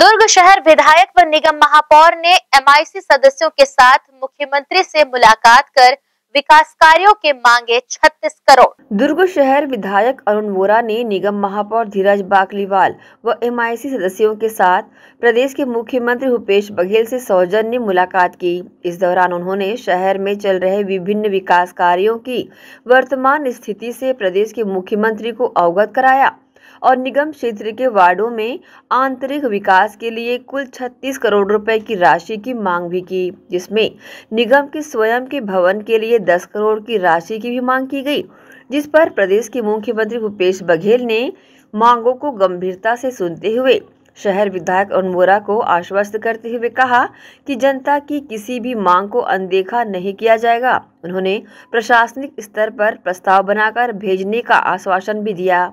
दुर्ग शहर विधायक व निगम महापौर ने एमआईसी सदस्यों के साथ मुख्यमंत्री से मुलाकात कर विकास कार्यों के मांगे 36 करोड़ दुर्ग शहर विधायक अरुण वोरा ने निगम महापौर धीरज बाकलीवाल व एमआईसी सदस्यों के साथ प्रदेश के मुख्यमंत्री भूपेश बघेल से सौजन्य मुलाकात की इस दौरान उन्होंने शहर में चल रहे विभिन्न विकास कार्यों की वर्तमान स्थिति से प्रदेश के मुख्यमंत्री को अवगत कराया और निगम क्षेत्र के वार्डो में आंतरिक विकास के लिए कुल 36 करोड़ रुपए की राशि की मांग भी की जिसमें निगम के स्वयं के भवन के लिए 10 करोड़ की राशि की भी मांग की गई जिस पर प्रदेश के मुख्यमंत्री भूपेश बघेल ने मांगों को गंभीरता से सुनते हुए शहर विधायक अनमोरा को आश्वस्त करते हुए कहा कि जनता की किसी भी मांग को अनदेखा नहीं किया जाएगा उन्होंने प्रशासनिक स्तर पर प्रस्ताव बनाकर भेजने का आश्वासन भी दिया